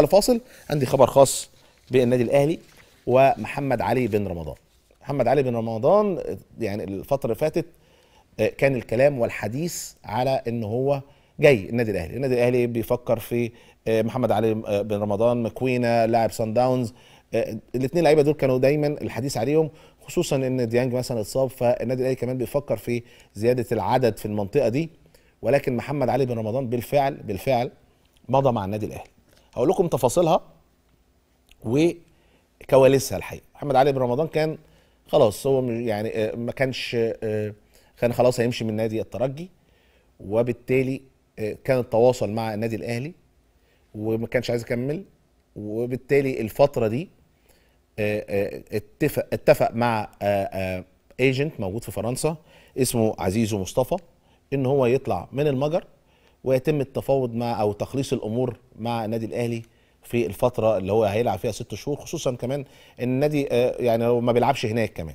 الفاصل عندي خبر خاص بالنادي الاهلي ومحمد علي بن رمضان محمد علي بن رمضان يعني الفتره اللي فاتت آه، كان الكلام والحديث على ان هو جاي النادي الاهلي النادي الاهلي بيفكر في آه، محمد علي آه، بن رمضان مكوينا لاعب سان داونز الاثنين لعيبه دول كانوا دايما الحديث عليهم خصوصا ان ديانج مثلا اتصاب فالنادي الاهلي كمان بيفكر في زياده العدد في المنطقه دي ولكن محمد علي بن رمضان بالفعل بالفعل مضى مع النادي الاهلي هقول لكم تفاصيلها وكواليسها الحقيقه محمد علي بن رمضان كان خلاص هو يعني آه، ما كانش آه، كان خلاص هيمشي من نادي الترجي وبالتالي آه، كان التواصل مع النادي الاهلي وما كانش عايز يكمل وبالتالي الفتره دي اتفق اتفق مع ايجنت موجود في فرنسا اسمه عزيزو مصطفى ان هو يطلع من المجر ويتم التفاوض مع او تخليص الامور مع النادي الاهلي في الفتره اللي هو هيلعب فيها ست شهور خصوصا كمان ان النادي آه، يعني هو ما بيلعبش هناك كمان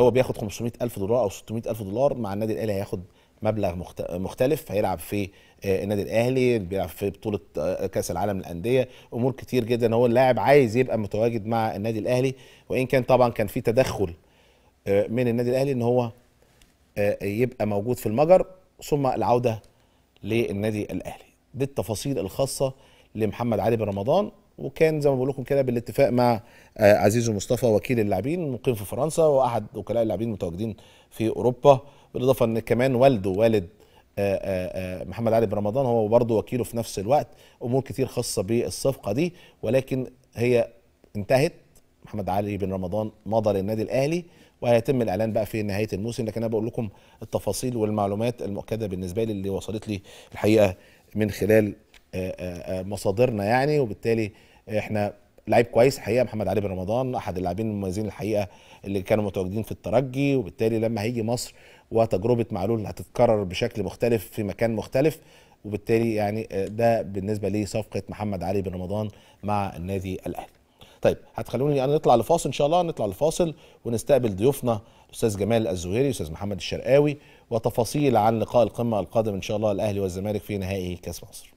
هو بياخد 500 الف دولار او 600 الف دولار مع النادي الاهلي هياخد مبلغ مختلف هيلعب في آه، النادي الاهلي بيلعب في بطوله آه، كاس العالم للانديه امور كتير جدا هو اللاعب عايز يبقى متواجد مع النادي الاهلي وان كان طبعا كان في تدخل من النادي الاهلي ان هو يبقى موجود في المجر ثم العوده للنادي الاهلي دي التفاصيل الخاصه لمحمد علي بن رمضان وكان زي ما بقول لكم كده بالاتفاق مع آه، عزيز مصطفى وكيل اللاعبين مقيم في فرنسا واحد وكلاء اللاعبين متواجدين في اوروبا بالاضافه ان كمان والده والد آه، آه، محمد علي بن رمضان هو برضه وكيله في نفس الوقت امور كتير خاصه بالصفقه دي ولكن هي انتهت محمد علي بن رمضان مضى للنادي الاهلي وهيتم الاعلان بقى في نهايه الموسم لكن انا بقول لكم التفاصيل والمعلومات المؤكده بالنسبه لي اللي وصلت لي الحقيقه من خلال آه، آه، آه، مصادرنا يعني وبالتالي احنا لعيب كويس الحقيقه محمد علي بن رمضان احد اللاعبين المميزين الحقيقه اللي كانوا متواجدين في الترجي وبالتالي لما هيجي مصر وتجربه معلول هتتكرر بشكل مختلف في مكان مختلف وبالتالي يعني ده بالنسبه لصفقه محمد علي بن رمضان مع النادي الاهلي طيب هتخلوني انا يعني نطلع لفاصل ان شاء الله نطلع لفاصل ونستقبل ضيوفنا الاستاذ جمال الزهيري استاذ محمد الشرقاوي وتفاصيل عن لقاء القمه القادم ان شاء الله الاهلي والزمالك في نهائي كاس مصر